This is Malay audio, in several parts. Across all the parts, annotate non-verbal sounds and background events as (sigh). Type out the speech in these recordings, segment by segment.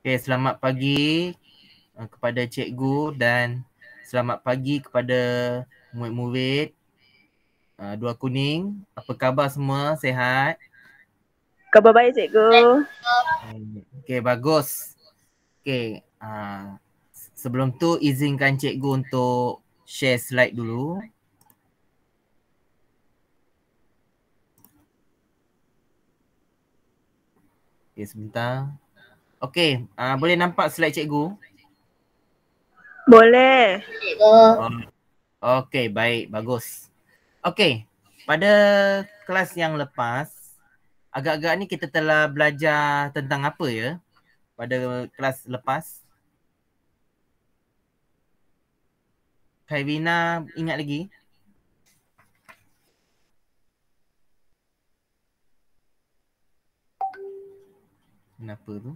Okay, selamat pagi uh, kepada cikgu dan selamat pagi kepada murid-murid uh, Dua Kuning. Apa khabar semua? Sehat? Khabar baik cikgu. Okay, bagus. Okay, uh, sebelum tu izinkan cikgu untuk share slide dulu. Okay sebentar. Okay uh, ah, boleh nampak slide cikgu? Boleh. Oh. Okay baik bagus. Okay pada kelas yang lepas agak-agak ni kita telah belajar tentang apa ya pada kelas lepas? Kaivina ingat lagi? apa? tu.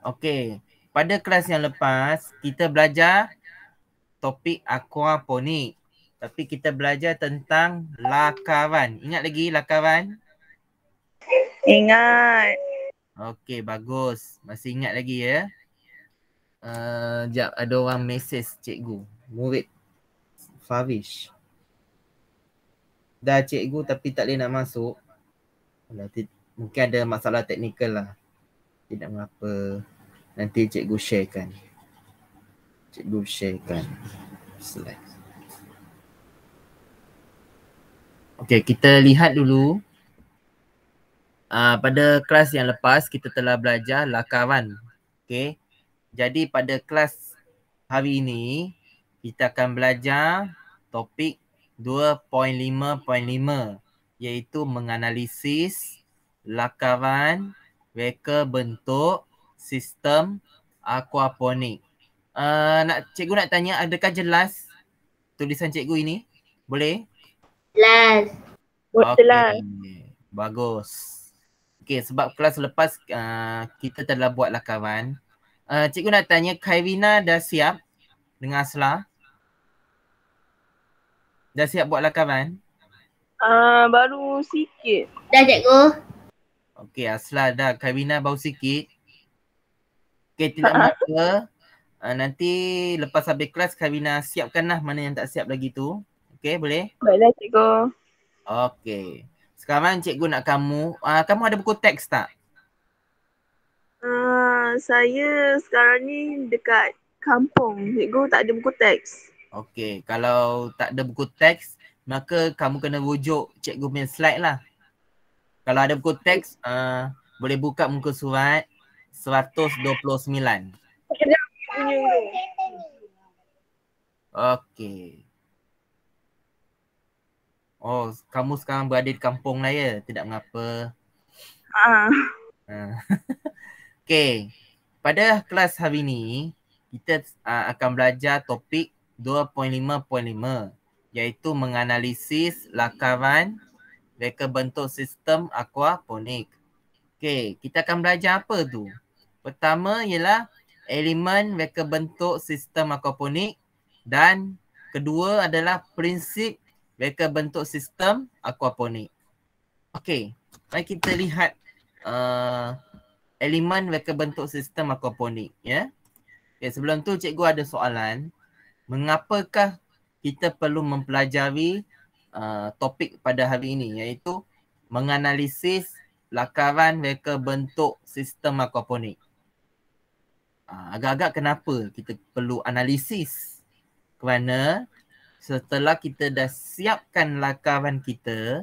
Okey, pada kelas yang lepas kita belajar topik aquaponik. Tapi kita belajar tentang lakaran. Ingat lagi lakaran? Ingat. Okey, bagus. Masih ingat lagi ya. Uh, eh, sekejap, ada orang mesej cikgu. Murid. Farish. Dah cikgu tapi tak boleh nak masuk. Nanti mungkin ada masalah teknikal lah. Tidak mengapa. Nanti cikgu sharekan. Cikgu sharekan. Slide. Okay, kita lihat dulu. Uh, pada kelas yang lepas, kita telah belajar lakaran. Okay. Jadi pada kelas hari ini, kita akan belajar topik 2.5.5 iaitu menganalisis lakaran reka bentuk sistem aquaponik. Uh, eh, nak cikgu nak tanya adakah jelas tulisan cikgu ini? Boleh? Jelas. Okay. Bagus. Okey sebab kelas lepas uh, kita telah buat lakaran. Uh, cikgu nak tanya Khairina dah siap dengan Asla? Dah siap buat lakaran? Uh, baru sikit. Dah cikgu. Okey, Aslah dah kahwinan bau sikit. Okey, (laughs) tidak apa. Uh, ah, nanti lepas habis kelas Kavina siapkanlah mana yang tak siap lagi tu. Okey, boleh? Boleh, cikgu. Okey. Sekarang cikgu nak kamu, uh, kamu ada buku teks tak? Uh, saya sekarang ni dekat kampung. Cikgu tak ada buku teks. Okey, kalau tak ada buku teks, maka kamu kena rujuk cikgu main slide lah. Kalau ada buku teks, uh, boleh buka muka surat 129. Okey. Oh, kamu sekarang berada di kampung lah ya? Tidak mengapa. Uh. (laughs) Okey. Pada kelas hari ini, kita uh, akan belajar topik 2.5.5 iaitu menganalisis lakaran reka bentuk sistem aquaponik. Okey, kita akan belajar apa tu? Pertama ialah elemen reka bentuk sistem aquaponik dan kedua adalah prinsip reka bentuk sistem aquaponik. Okey, mari kita lihat uh, elemen reka bentuk sistem aquaponik ya. Yeah? Okey, sebelum tu cikgu ada soalan. Mengapakah kita perlu mempelajari Uh, topik pada hari ini iaitu menganalisis lakaran reka bentuk sistem akuaponik. Uh, agak-agak kenapa kita perlu analisis kerana setelah kita dah siapkan lakaran kita,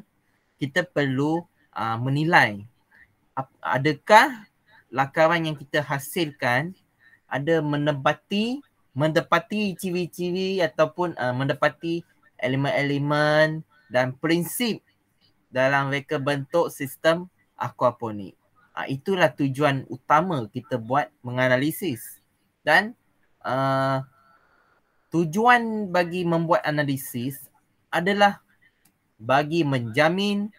kita perlu uh, menilai adakah lakaran yang kita hasilkan ada menepati mendepati ciri-ciri ataupun uh, mendepati elemen-elemen dan prinsip dalam reka bentuk sistem aquaponik. Ha, itulah tujuan utama kita buat menganalisis. Dan uh, tujuan bagi membuat analisis adalah bagi menjamin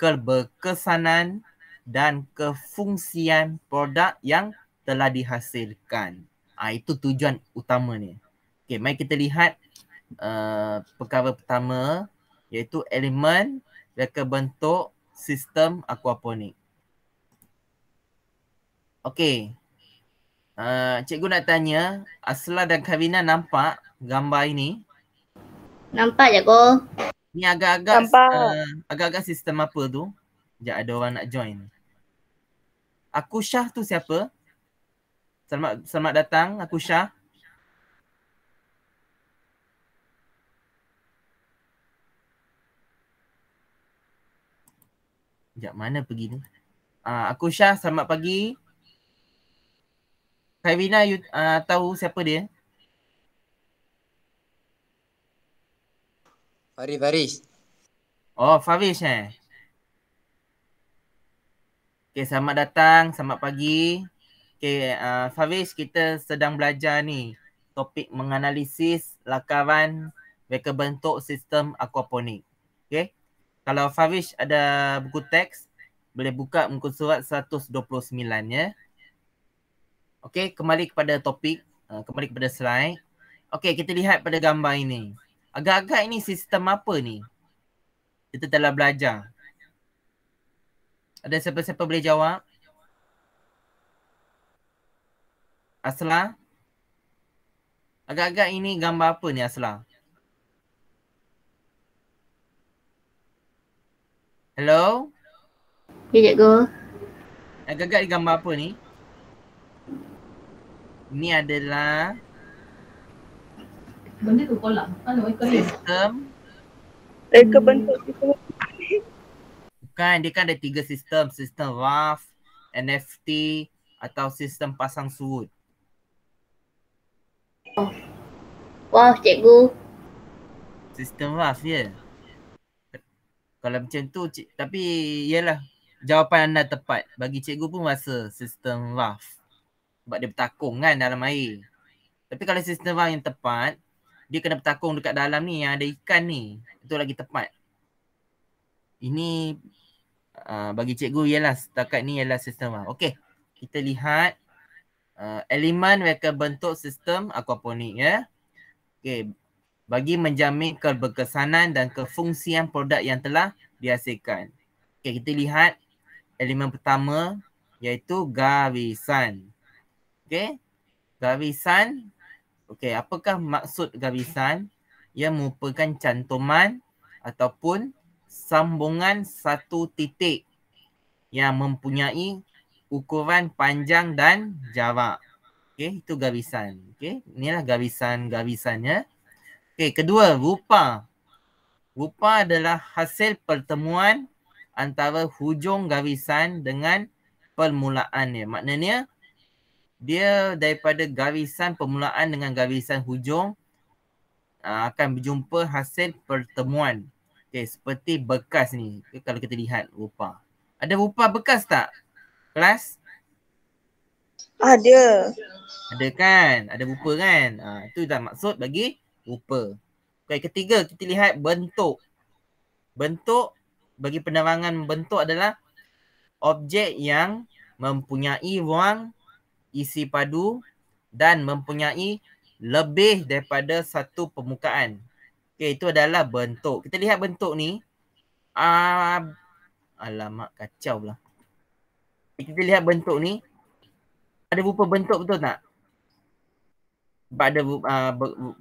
keberkesanan dan kefungsian produk yang telah dihasilkan. Ha, itu tujuan utamanya. Okay, mari kita lihat uh, perkara pertama iaitu elemen reka bentuk sistem aquaponik. Okey. Uh, cikgu nak tanya, Asla dan Karina nampak gambar ini? Nampak je, go. Ni agak-agak uh, agak-agak sistem apa tu? Sekejap ada orang nak join. Aku Syah tu siapa? Selamat selamat datang, aku Syah. Sekejap, mana pergi ni? Uh, aku Syah, selamat pagi. Kairina, you uh, tahu siapa dia? Faris, Faris. Oh, Faris eh? Okay, selamat datang, selamat pagi. Okay, uh, ah, Faris, kita sedang belajar ni topik menganalisis lakaran reka bentuk sistem aquaponik. Okay kalau Farish ada buku teks, boleh buka muka surat 129 ya. Okey, kembali kepada topik, uh, kembali kepada slide. Okey, kita lihat pada gambar ini. Agak-agak ini sistem apa ni? Kita telah belajar. Ada siapa-siapa boleh jawab? Asla? Agak-agak ini gambar apa ni Asla? Asla? Hello? Ya, cikgu. Agak-agak di gambar apa ni? Ini adalah Benda tu kolam. Mana Sistem. Reka eh, bentuk sistem. Hmm. Bukan, dia kan ada tiga sistem. Sistem RAF, NFT atau sistem pasang surut. Oh. Wah, cikgu. Sistem RAF, ya? Yeah kalau macam tu cik, tapi yalah jawapan anda tepat bagi cikgu pun rasa sistem raf sebab dia bertakung kan dalam air tapi kalau sistem raf yang tepat dia kena bertakung dekat dalam ni yang ada ikan ni itu lagi tepat ini uh, bagi cikgu ialah setakat ni ialah sistem raf okey kita lihat uh, elemen mereka bentuk sistem aquaponik ya Okay, bagi menjamin keberkesanan dan kefungsian produk yang telah dihasilkan. Okay, kita lihat elemen pertama iaitu garisan. Okey, garisan. Okey, apakah maksud garisan? Ia merupakan cantuman ataupun sambungan satu titik yang mempunyai ukuran panjang dan jarak. Okey, itu garisan. Okey, inilah garisan-garisannya. Okay. Okey, kedua, rupa. Rupa adalah hasil pertemuan antara hujung garisan dengan permulaan dia. Maknanya, dia daripada garisan permulaan dengan garisan hujung ah, akan berjumpa hasil pertemuan. Okey, seperti bekas ni. Kalau kita lihat rupa. Ada rupa bekas tak? Kelas? Ada. Ada kan? Ada rupa kan? Ha, ah, itu dah maksud bagi rupa. Okay, ketiga kita lihat bentuk. Bentuk bagi penerangan bentuk adalah objek yang mempunyai ruang isi padu dan mempunyai lebih daripada satu permukaan. Okey, itu adalah bentuk. Kita lihat bentuk ni. Uh, alamak, kacau pula. Kita lihat bentuk ni. Ada rupa bentuk betul tak? ada uh, ah,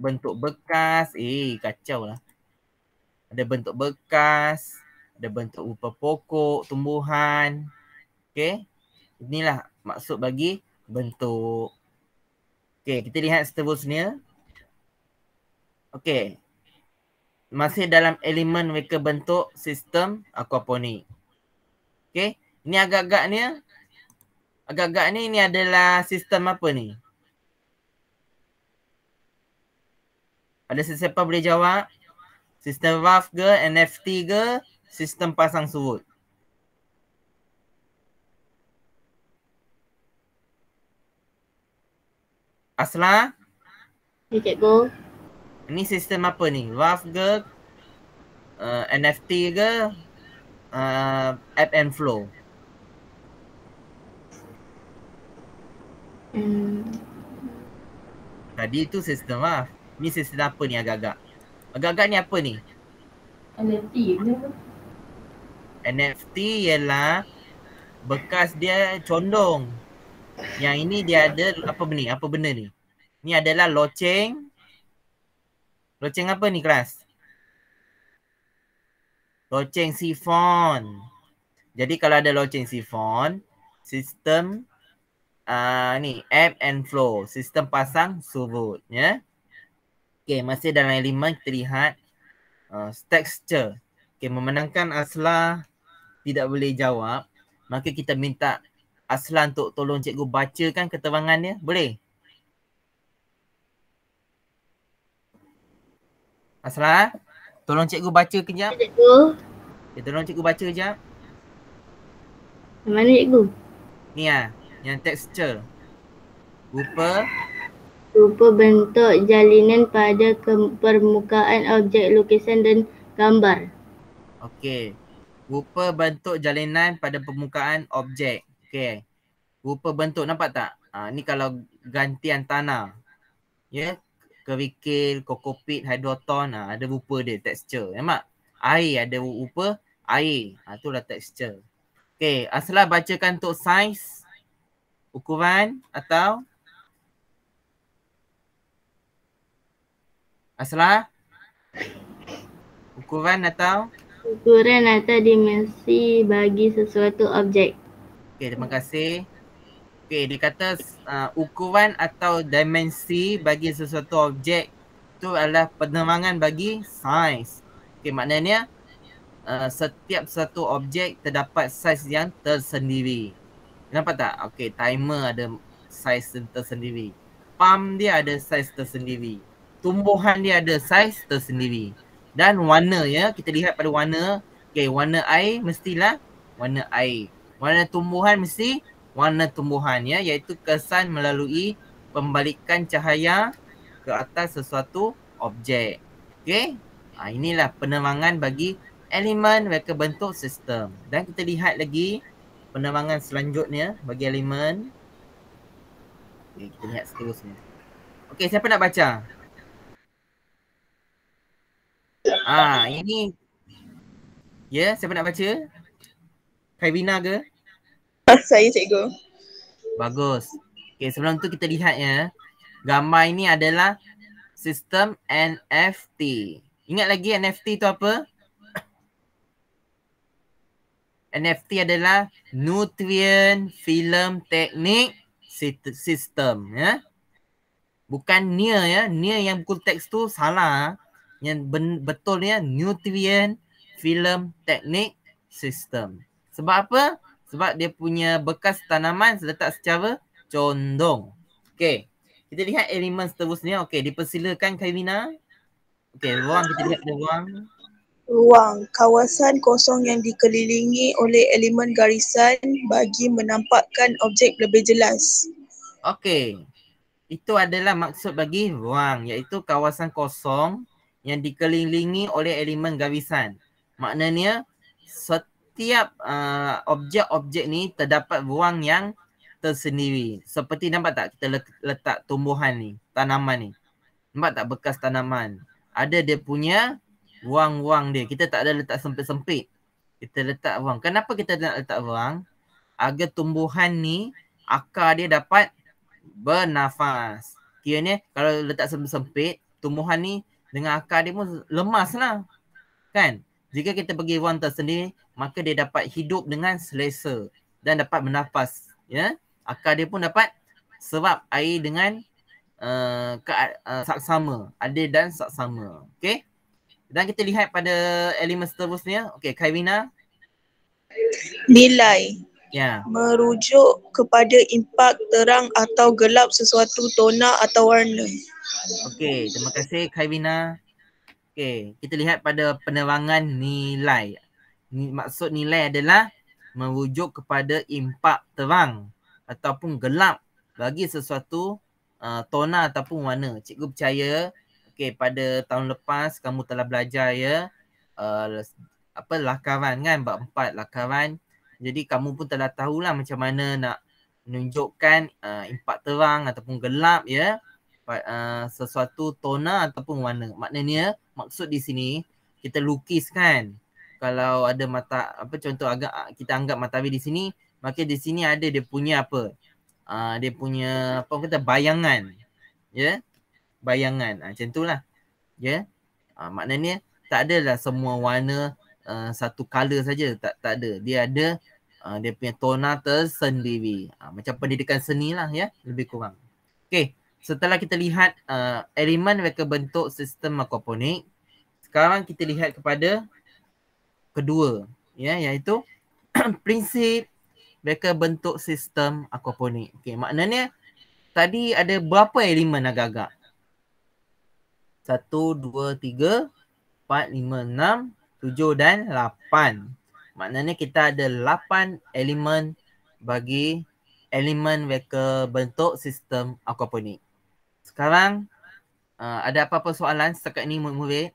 bentuk bekas eh kacau lah ada bentuk bekas ada bentuk rupa pokok tumbuhan Okay, inilah maksud bagi bentuk Okay, kita lihat seterusnya Okay, masih dalam elemen mereka bentuk sistem aquaponik Okay, ni agak agak ni, agak-agak ni ni adalah sistem apa ni Ada sesiapa boleh jawab? Sistem RAF ke NFT ke sistem pasang surut? Asla? Ya, cikgu. Ini sistem apa ni? RAF ke uh, eh, NFT ke uh, app and flow? Hmm, Tadi itu sistem lah. Ni sistem apa ni agak-agak? Agak-agak ni apa ni? NFT ke? NFT ialah bekas dia condong. Yang ini dia ada apa benda ni? Apa benda ni? Ni adalah loceng. Loceng apa ni kelas? Loceng sifon. Jadi kalau ada loceng sifon, sistem uh, ni app and flow, sistem pasang surut, ya. Yeah? Okay, masih dalam elemen kita lihat uh, texture. Okay, memenangkan Asla tidak boleh jawab. Maka kita minta Asla untuk tolong cikgu bacakan keterangannya. Boleh? Asla, tolong cikgu baca kejap. Cikgu. Okay, tolong cikgu baca kejap. Mana cikgu? Ni lah, yang texture. Rupa. Rupa rupa bentuk jalinan pada permukaan objek lukisan dan gambar. Okey. Rupa bentuk jalinan pada permukaan objek. Okey. Rupa bentuk nampak tak? Ha, ni kalau gantian tanah. Ya. Yeah? Kerikil, kokopit, hidroton ha, ada rupa dia, texture. Nampak? Air ada rupa air. Ha, itulah texture. Okey. Asalah bacakan untuk saiz ukuran atau Asra? Ukuran atau? Ukuran atau dimensi bagi sesuatu objek. Okey, terima kasih. Okey, dia kata uh, ukuran atau dimensi bagi sesuatu objek itu adalah penerangan bagi sains. Okey, maknanya Uh, setiap satu objek terdapat saiz yang tersendiri. Nampak tak? Okey, timer ada saiz tersendiri. Pump dia ada saiz tersendiri tumbuhan dia ada saiz tersendiri dan warna ya kita lihat pada warna okay warna air mestilah warna air warna tumbuhan mesti warna tumbuhan ya iaitu kesan melalui pembalikan cahaya ke atas sesuatu objek okay ha, inilah penerangan bagi elemen reka bentuk sistem dan kita lihat lagi penerangan selanjutnya bagi elemen okey kita lihat seterusnya okay siapa nak baca Ah, ini. Ya, yeah, siapa nak baca? Kaivina ke? Ah, saya cikgu. Bagus. Okay, sebelum tu kita lihat ya. Gambar ini adalah sistem NFT. Ingat lagi NFT tu apa? NFT adalah Nutrient Film Teknik System ya. Bukan near ya, near yang pukul teks tu salah yang ben- betul ni kan? nutrient film teknik sistem. Sebab apa? Sebab dia punya bekas tanaman letak secara condong. Okey. Kita lihat elemen seterusnya. Okey, dipersilakan Karina. Okey, ruang kita lihat ruang. Ruang, kawasan kosong yang dikelilingi oleh elemen garisan bagi menampakkan objek lebih jelas. Okey. Itu adalah maksud bagi ruang iaitu kawasan kosong yang dikelilingi oleh elemen gabisan. Maknanya setiap uh, objek-objek ni terdapat ruang yang tersendiri. Seperti nampak tak kita letak tumbuhan ni, tanaman ni. Nampak tak bekas tanaman? Ada dia punya ruang-ruang dia. Kita tak ada letak sempit-sempit. Kita letak ruang. Kenapa kita nak letak ruang? Agar tumbuhan ni akar dia dapat bernafas. Kiranya kalau letak sempit-sempit, tumbuhan ni dengan akar dia pun lemas lah. Kan? Jika kita pergi one tersendiri, maka dia dapat hidup dengan selesa dan dapat bernafas. Ya? Akar dia pun dapat serap air dengan uh, eh, ke, uh, eh, saksama. Adil dan saksama. Okay? Dan kita lihat pada elemen seterusnya. Okay, Kairina. Nilai yeah. merujuk kepada impak terang atau gelap sesuatu tona atau warna. Okey, terima kasih Khairina. Okey, kita lihat pada penerangan nilai. Ni, maksud nilai adalah merujuk kepada impak terang ataupun gelap bagi sesuatu uh, tona ataupun warna. Cikgu percaya okey pada tahun lepas kamu telah belajar ya uh, apa lakaran kan bab empat lakaran jadi kamu pun telah tahulah macam mana nak menunjukkan uh, impak terang ataupun gelap ya yeah? uh, sesuatu tona ataupun warna. Maknanya maksud di sini kita lukis kan. kalau ada mata apa contoh agak kita anggap mata di sini maka di sini ada dia punya apa uh, dia punya apa kata bayangan ya yeah? bayangan uh, macam itulah ya yeah? uh, maknanya tak adalah semua warna uh, satu color saja tak tak ada dia ada uh, dia punya tona tersendiri uh, macam pendidikan seni lah ya lebih kurang Okay, setelah kita lihat uh, elemen mereka bentuk sistem makroponik sekarang kita lihat kepada kedua ya iaitu (clears throat) prinsip mereka bentuk sistem aquaponik. Okey, maknanya tadi ada berapa elemen agak-agak? Satu, dua, tiga, empat, lima, enam, tujuh dan lapan. Maknanya kita ada lapan elemen bagi elemen vector bentuk sistem aquaponik. Sekarang uh, ada apa-apa soalan setakat ni murid-murid?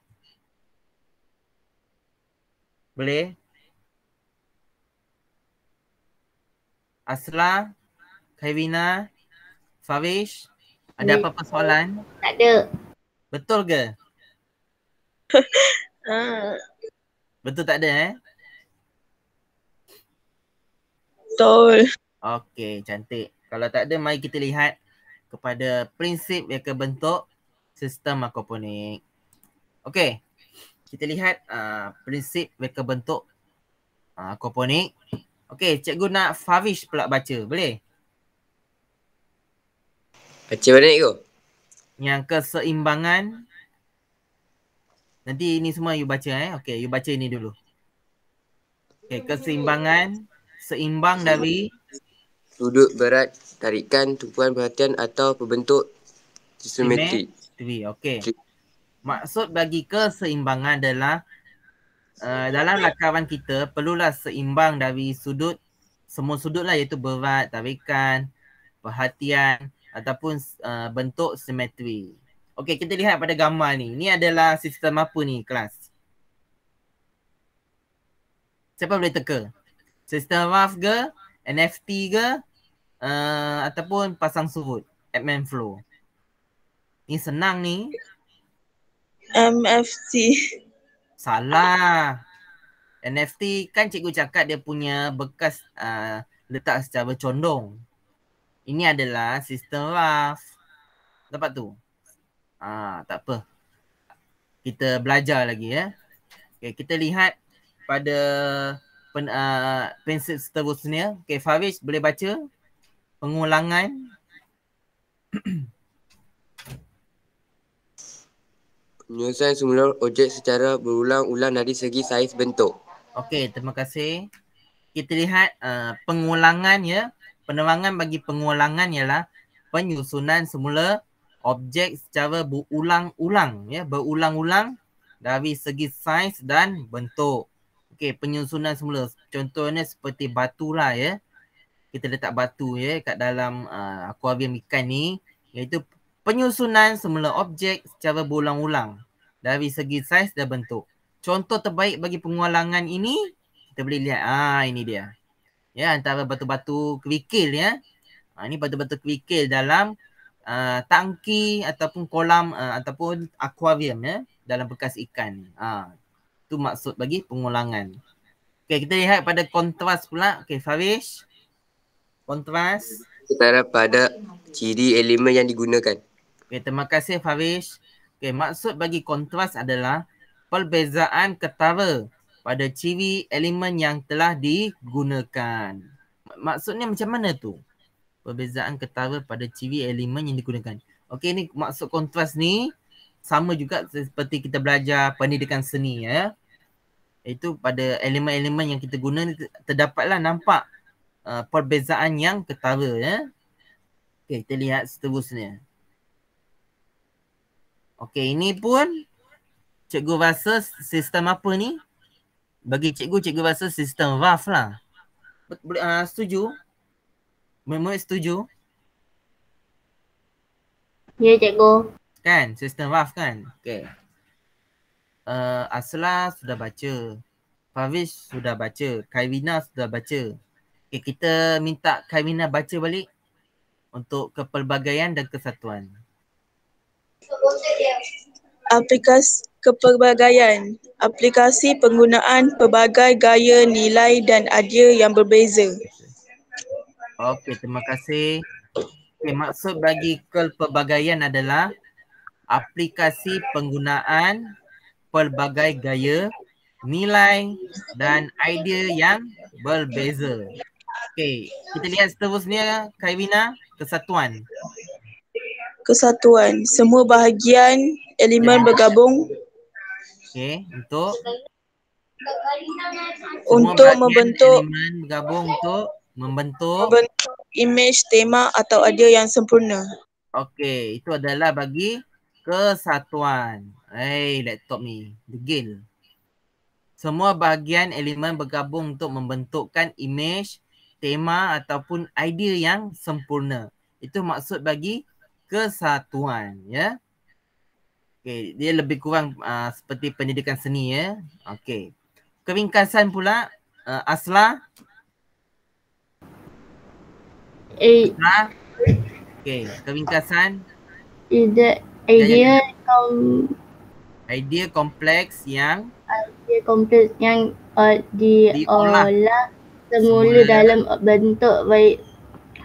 Boleh? Asla, Kevina, Farish, ada apa-apa soalan? Tak ada. Betul ke? (laughs) Ah. Betul tak ada eh? Betul. Okey, cantik. Kalau tak ada, mai kita lihat kepada prinsip yang akan bentuk sistem makroponik. Okey, kita lihat uh, prinsip yang akan bentuk uh, akroponik. Okey, cikgu nak Favish pula baca, boleh? Baca mana, cikgu? Yang keseimbangan Nanti ini semua you baca eh. Okay, you baca ini dulu. Okay, keseimbangan. Seimbang dari. Sudut berat tarikan tumpuan perhatian atau pembentuk simetri. Simetri, okay. Maksud bagi keseimbangan adalah uh, dalam lakaran kita perlulah seimbang dari sudut semua sudut lah iaitu berat, tarikan, perhatian ataupun uh, bentuk simetri. Okey, kita lihat pada gambar ni. Ni adalah sistem apa ni kelas? Siapa boleh teka? Sistem WAF ke? NFT ke? Uh, ataupun pasang surut? Admin flow? Ni senang ni. MFT. Salah. NFT kan cikgu cakap dia punya bekas uh, letak secara condong. Ini adalah sistem WAF. Dapat tu? Ah, ha, tak apa. Kita belajar lagi ya. Okay, kita lihat pada pen, uh, pensel seterusnya. Okay, Faris boleh baca pengulangan. (clears throat) Penyelesaian semula objek secara berulang-ulang dari segi saiz bentuk. Okey, terima kasih. Kita lihat uh, pengulangan ya. Penerangan bagi pengulangan ialah penyusunan semula objek secara berulang-ulang ya berulang-ulang dari segi saiz dan bentuk. Okey, penyusunan semula. Contohnya seperti batu lah ya. Kita letak batu ya kat dalam uh, akuarium ikan ni iaitu penyusunan semula objek secara berulang-ulang dari segi saiz dan bentuk. Contoh terbaik bagi pengulangan ini kita boleh lihat ah ini dia. Ya antara batu-batu kerikil ya. Ah ini batu-batu kerikil dalam uh, tangki ataupun kolam uh, ataupun akuarium ya dalam bekas ikan. Ha uh, tu maksud bagi pengulangan. Okey kita lihat pada kontras pula. Okey Farish. Kontras antara pada ciri elemen yang digunakan. Okey terima kasih Farish. Okey maksud bagi kontras adalah perbezaan ketara pada ciri elemen yang telah digunakan. Maksudnya macam mana tu? perbezaan ketara pada ciri elemen yang digunakan. Okey ni maksud kontras ni sama juga seperti kita belajar pendidikan seni ya. Itu pada elemen-elemen yang kita guna ni terdapatlah nampak uh, perbezaan yang ketara ya. Okey kita lihat seterusnya. Okey ini pun cikgu rasa sistem apa ni? Bagi cikgu cikgu rasa sistem rough lah. Boleh uh, setuju? Memang setuju? Ya, yeah, cikgu. Kan? Sistem RAF kan? Okay. Uh, eh, Asla sudah baca. Favish sudah baca. Kaivina sudah baca. Okay, kita minta Kaivina baca balik untuk kepelbagaian dan kesatuan. Aplikasi kepelbagaian. Aplikasi penggunaan pelbagai gaya nilai dan idea yang berbeza. Okey, terima kasih. Okay, maksud bagi call adalah aplikasi penggunaan pelbagai gaya, nilai dan idea yang berbeza. Okey, kita lihat seterusnya Kaiwina, kesatuan. Kesatuan, semua bahagian elemen yeah. bergabung. Okey, untuk untuk membentuk elemen bergabung untuk membentuk membentuk image tema atau idea yang sempurna. Okey, itu adalah bagi kesatuan. Hey, laptop ni, degil. Semua bahagian elemen bergabung untuk membentukkan image, tema ataupun idea yang sempurna. Itu maksud bagi kesatuan, ya. Yeah? Okey, dia lebih kurang uh, seperti pendidikan seni ya. Yeah? Okey. Keringkasan pula uh, ah, asla Eight. Ha? Okay, keringkasan. Ide eh, idea kom idea kompleks yang idea kompleks yang uh, diolah di semula, dalam bentuk baik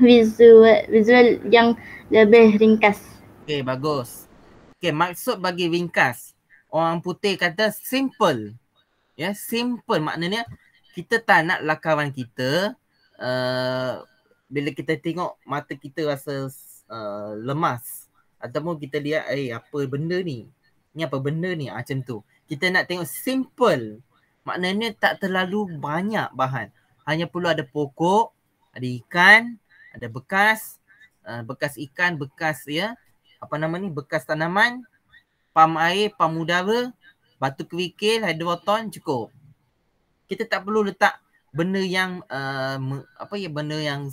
visual visual yang lebih ringkas. Okay, bagus. Okay, maksud bagi ringkas. Orang putih kata simple. Ya, yeah, simple maknanya kita tak nak lakaran kita uh, bila kita tengok mata kita rasa uh, lemas ataupun kita lihat eh apa benda ni ni apa benda ni ah, macam tu kita nak tengok simple maknanya tak terlalu banyak bahan hanya perlu ada pokok ada ikan ada bekas uh, bekas ikan bekas ya apa nama ni bekas tanaman pam air pam udara batu kerikil hidroton cukup kita tak perlu letak benda yang uh, apa ya benda yang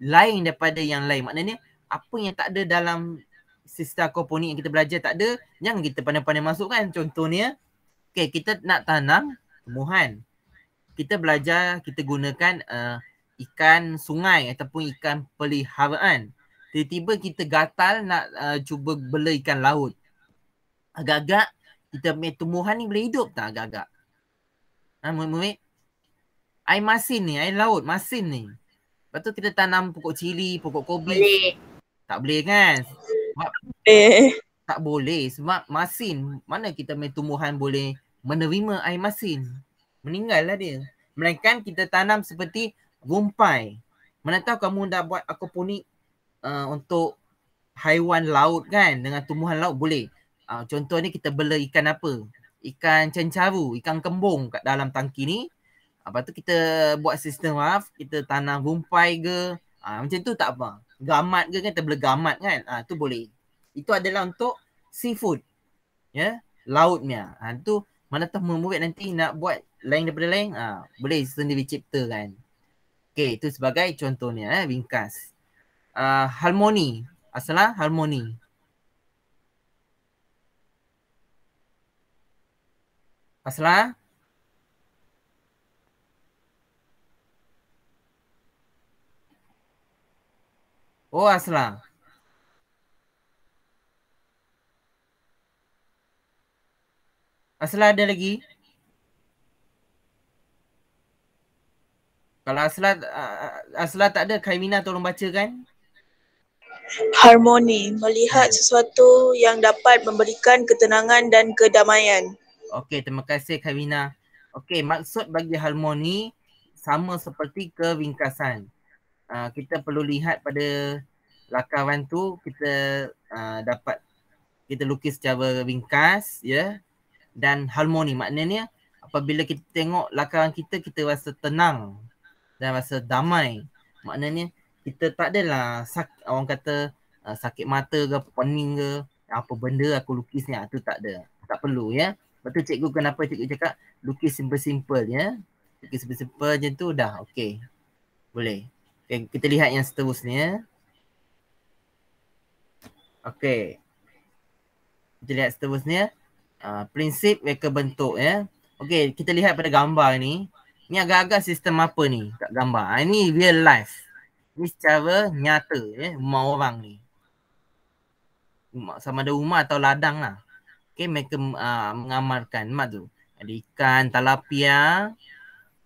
lain daripada yang lain. Maknanya apa yang tak ada dalam sistem aquaponik yang kita belajar tak ada, jangan kita pandai-pandai masukkan. Contohnya, okay, kita nak tanam tumbuhan. Kita belajar, kita gunakan uh, ikan sungai ataupun ikan peliharaan. Tiba-tiba kita gatal nak uh, cuba bela ikan laut. Agak-agak kita punya tumbuhan ni boleh hidup tak agak-agak? Ha, murid-murid? Air masin ni, air laut masin ni. Lepas tu kita tanam pokok cili, pokok kobi. Boleh. Tak boleh kan? Sebab eh. tak boleh sebab masin. Mana kita punya tumbuhan boleh menerima air masin? Meninggal lah dia. Melainkan kita tanam seperti rumpai. Mana tahu kamu dah buat akuponik uh, untuk haiwan laut kan dengan tumbuhan laut boleh. Uh, ah, contoh ni kita bela ikan apa? Ikan cencaru, ikan kembung kat dalam tangki ni. Lepas tu kita buat sistem maaf kita tanam rumpai ke, ha, macam tu tak apa. Gamat ke kan, kita boleh gamat kan, ha, tu boleh. Itu adalah untuk seafood. Ya, yeah? lautnya. Ha, ah, tu mana tahu murid nanti nak buat lain daripada lain, ha, boleh sendiri cipta kan. Okay, itu sebagai contohnya, eh, ringkas. Uh, harmoni. Asalah harmoni. Asalah. Oh Asra. Asra ada lagi? Kalau asla asla tak ada Kaimina tolong kan. Harmoni melihat sesuatu yang dapat memberikan ketenangan dan kedamaian. Okey, terima kasih Kaimina. Okey, maksud bagi harmoni sama seperti keringkasan. Ah, kita perlu lihat pada lakaran tu kita uh, dapat kita lukis secara ringkas ya yeah? dan harmoni maknanya apabila kita tengok lakaran kita kita rasa tenang dan rasa damai maknanya kita tak adalah sak- orang kata uh, sakit mata ke pening ke apa benda aku lukis ni tu tak ada tak perlu ya yeah? betul cikgu kenapa cikgu cakap lukis simple-simple ya yeah? lukis simple-simple macam tu dah okey boleh Okay, kita lihat yang seterusnya. Okay. Kita lihat seterusnya. Uh, prinsip reka bentuk ya. Okay, kita lihat pada gambar ni. Ni agak-agak sistem apa ni kat gambar. Ah, ini real life. Ini secara nyata ya, rumah orang ni. Sama ada rumah atau ladang lah. Okay, mereka uh, mengamalkan. Mak tu. Ada ikan, talapia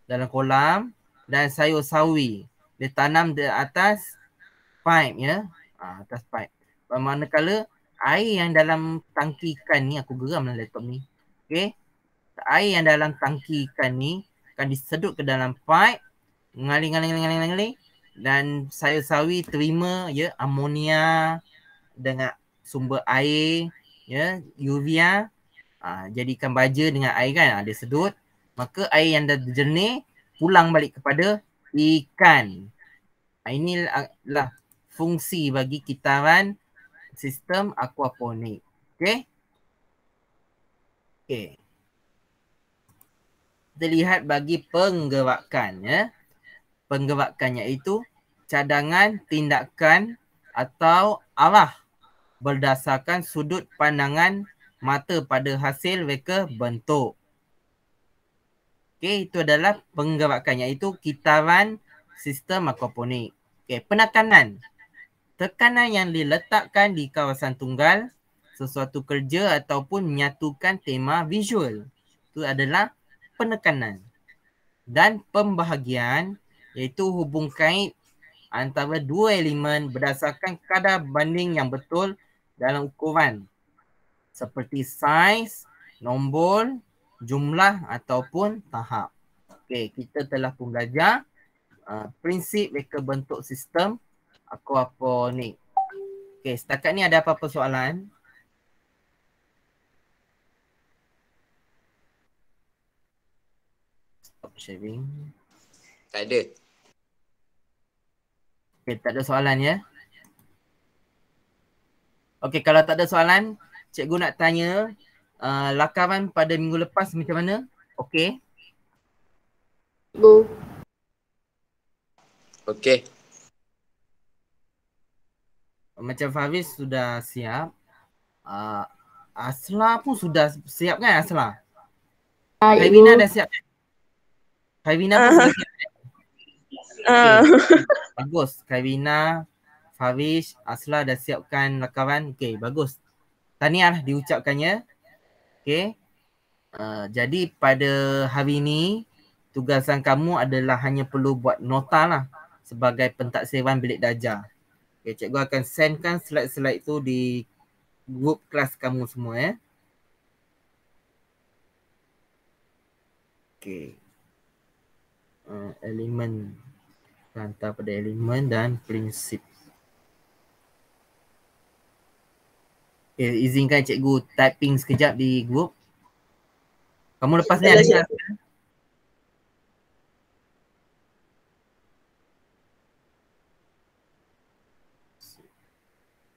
dalam kolam dan sayur sawi dia tanam di atas pipe ya. Ah, atas pipe. Manakala air yang dalam tangki ikan ni, aku geram dalam laptop ni. Okay. Air yang dalam tangki ikan ni akan disedut ke dalam pipe. ngaling ngaling ngaling ngaling Dan sayur sawi terima ya amonia dengan sumber air ya uvia ha, jadi ikan baja dengan air kan ha, dia sedut maka air yang dah jernih pulang balik kepada ikan. Ah, ini lah, lah fungsi bagi kitaran sistem aquaponik. Okey. Okey. Kita lihat bagi penggerakan ya. Penggerakan iaitu cadangan tindakan atau arah berdasarkan sudut pandangan mata pada hasil reka bentuk. Okay, itu adalah penggerakan iaitu kitaran sistem makroponik. Okay, penekanan. Tekanan yang diletakkan di kawasan tunggal sesuatu kerja ataupun menyatukan tema visual. Itu adalah penekanan. Dan pembahagian iaitu hubung kait antara dua elemen berdasarkan kadar banding yang betul dalam ukuran. Seperti saiz, nombor, jumlah ataupun tahap. Okey, kita telah pun belajar uh, prinsip reka bentuk sistem aquaponik. Okey, setakat ni ada apa-apa soalan? Stop sharing. Tak ada. Okey, tak ada soalan ya. Okey, kalau tak ada soalan, cikgu nak tanya uh, lakaran pada minggu lepas macam mana? Okey. Bu. Okey. Macam Fahriz sudah siap. Uh, Asla pun sudah siap kan Asla? Uh, ah, Khairina dah siap. Khairina uh. pun sudah siap. Okay. Uh. bagus. Khairina, Fahriz, Asla dah siapkan lakaran. Okey. bagus. Tahniah lah diucapkannya. Okay. Uh, ah, jadi pada hari ini tugasan kamu adalah hanya perlu buat nota lah sebagai pentaksiran bilik darjah. Okay, cikgu akan sendkan slide-slide tu di grup kelas kamu semua ya. Eh. Okay. Uh, ah, elemen. Rantar pada elemen dan prinsip. Okay, eh, izinkan cikgu typing sekejap di group. Kamu lepas ni ada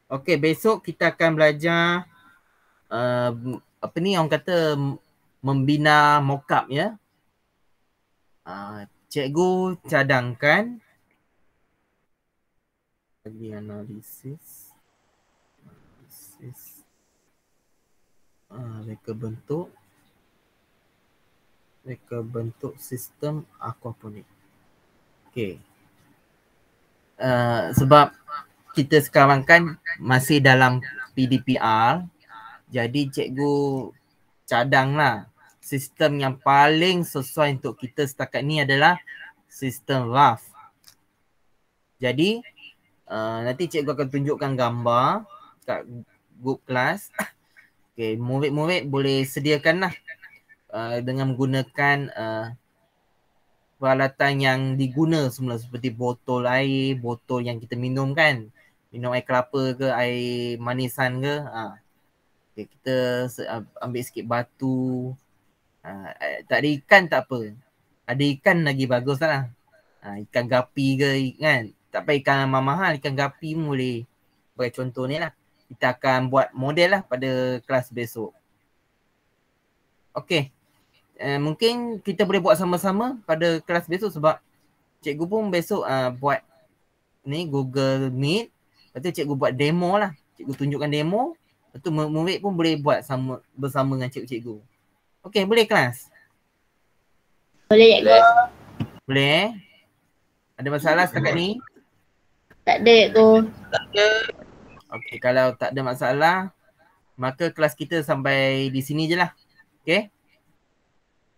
Okay, besok kita akan belajar uh, apa ni orang kata membina mockup ya. Uh, cikgu cadangkan lagi analisis is uh, reka bentuk reka bentuk sistem aquaponik. Okey. Uh, sebab kita sekarang kan masih dalam PDPR jadi cikgu cadanglah sistem yang paling sesuai untuk kita setakat ni adalah sistem raft. Jadi uh, nanti cikgu akan tunjukkan gambar kat group class. Okay, murid-murid boleh sediakanlah uh, dengan menggunakan uh, peralatan yang diguna semula seperti botol air, botol yang kita minum kan. Minum air kelapa ke, air manisan ke. Uh. Okay, kita uh, ambil sikit batu. Uh, tak ada ikan tak apa. Ada ikan lagi bagus lah. Uh, ikan gapi ke kan. Tak payah ikan mahal, ikan gapi pun boleh. Bagi contoh ni lah kita akan buat model lah pada kelas besok. Okey. Uh, mungkin kita boleh buat sama-sama pada kelas besok sebab cikgu pun besok uh, buat ni Google Meet. Lepas tu cikgu buat demo lah. Cikgu tunjukkan demo. Lepas tu murid pun boleh buat sama bersama dengan cikgu-cikgu. Okey boleh kelas? Boleh kelas. Boleh. Ada masalah setakat ni? Tak ada cikgu. Tak ada. Okay, kalau tak ada masalah, maka kelas kita sampai di sini je lah. Okay?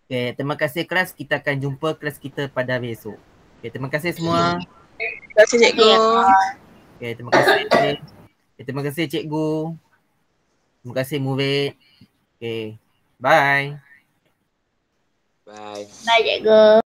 Okay, terima kasih kelas. Kita akan jumpa kelas kita pada besok. Okay, terima kasih semua. Terima kasih cikgu. Okay, terima kasih. Okay, terima kasih cikgu. Terima kasih Muvid. Okay, bye. Bye. Bye cikgu.